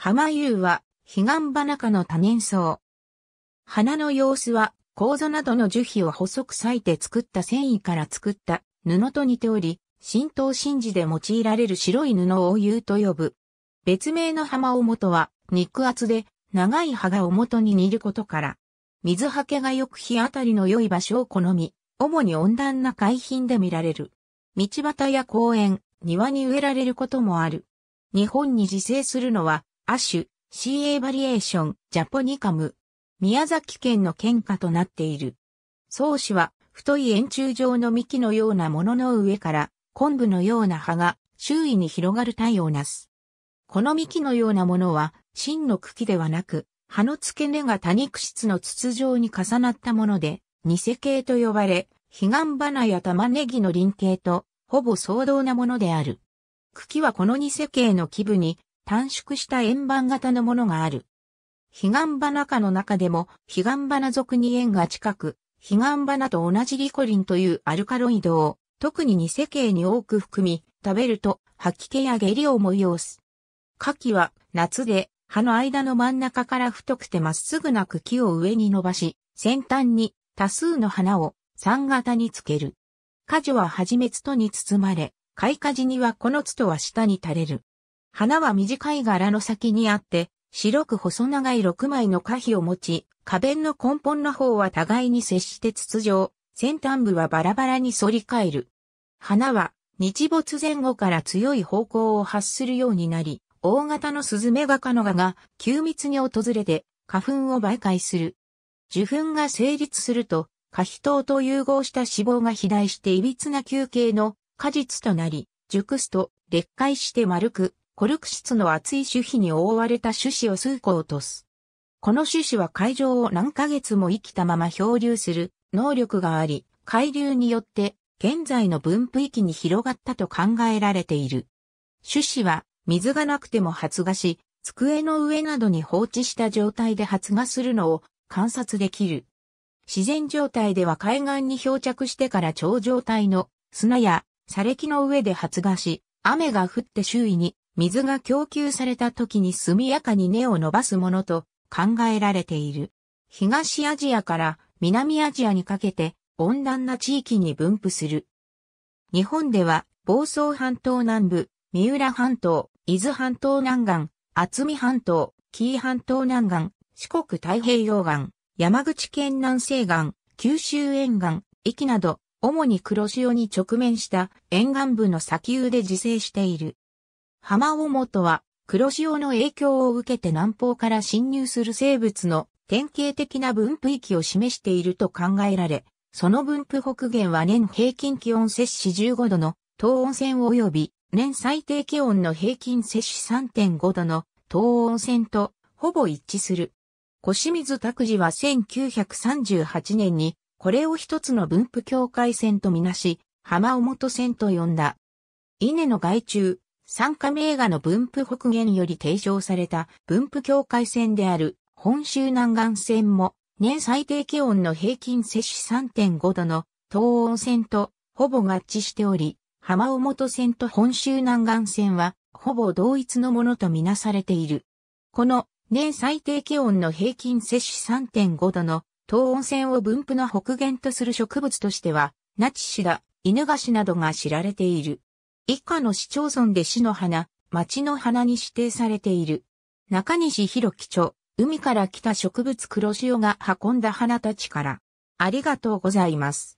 浜優は、彼岸花科の多年草。花の様子は、構造などの樹皮を細く裂いて作った繊維から作った布と似ており、神道神事で用いられる白い布を言と呼ぶ。別名の浜を元は、肉厚で、長い葉がお元に似ることから、水はけがよく日当たりの良い場所を好み、主に温暖な海浜で見られる。道端や公園、庭に植えられることもある。日本に自生するのは亜種、CA バリエーション、ジャポニカム。宮崎県の県下となっている。草始は、太い円柱状の幹のようなものの上から、昆布のような葉が周囲に広がる太陽なす。この幹のようなものは、真の茎ではなく、葉の付け根が多肉質の筒状に重なったもので、偽系と呼ばれ、彼岸花や玉ねぎの輪形と、ほぼ相当なものである。茎はこの偽系の基部に短縮した円盤型のものがある。ヒガンバナ科の中でも、ヒガンバナ属に円が近く、ヒガンバナと同じリコリンというアルカロイドを、特に世系に多く含み、食べると吐き気や下痢を催す。カキは夏で葉の間の真ん中から太くてまっすぐな茎を上に伸ばし、先端に多数の花を三型につける。果樹は初めつとに包まれ、開花時にはこのつとは下に垂れる。花は短い柄の先にあって、白く細長い6枚の花碑を持ち、花弁の根本の方は互いに接して筒状、先端部はバラバラに反り返る。花は日没前後から強い方向を発するようになり、大型のスズメガカノガが急密に訪れて花粉を媒介する。受粉が成立すると、花碑糖と融合した脂肪が肥大していびつな球形の果実となり、熟すと劣化して丸くコルク質の厚い種皮に覆われた種子を数個落とす。この種子は海上を何ヶ月も生きたまま漂流する能力があり、海流によって現在の分布域に広がったと考えられている。種子は水がなくても発芽し、机の上などに放置した状態で発芽するのを観察できる。自然状態では海岸に漂着してから超状態の砂や砂礫の上で発芽し、雨が降って周囲に水が供給された時に速やかに根を伸ばすものと考えられている。東アジアから南アジアにかけて温暖な地域に分布する。日本では房総半島南部、三浦半島、伊豆半島南岸、厚見半島、紀伊半島南岸、四国太平洋岸、山口県南西岸、九州沿岸、域など、主に黒潮に直面した沿岸部の砂丘で自生している。浜尾元は黒潮の影響を受けて南方から侵入する生物の典型的な分布域を示していると考えられ、その分布北限は年平均気温摂氏15度の東温泉及び年最低気温の平均摂氏3.5度の東温泉とほぼ一致する。小清水拓司は1938年にこれを一つの分布境界線とみなし、浜尾元線と呼んだ。稲の害虫、参加名画の分布北限より提唱された分布境界線である本州南岸線も年最低気温の平均摂氏3.5度の東温線とほぼ合致しており、浜尾本線と本州南岸線はほぼ同一のものとみなされている。この年最低気温の平均摂氏3.5度の東温線を分布の北限とする植物としては、ナチシダ、犬菓子などが知られている。以下の市町村で市の花、町の花に指定されている。中西弘樹著、海から来た植物黒潮が運んだ花たちから。ありがとうございます。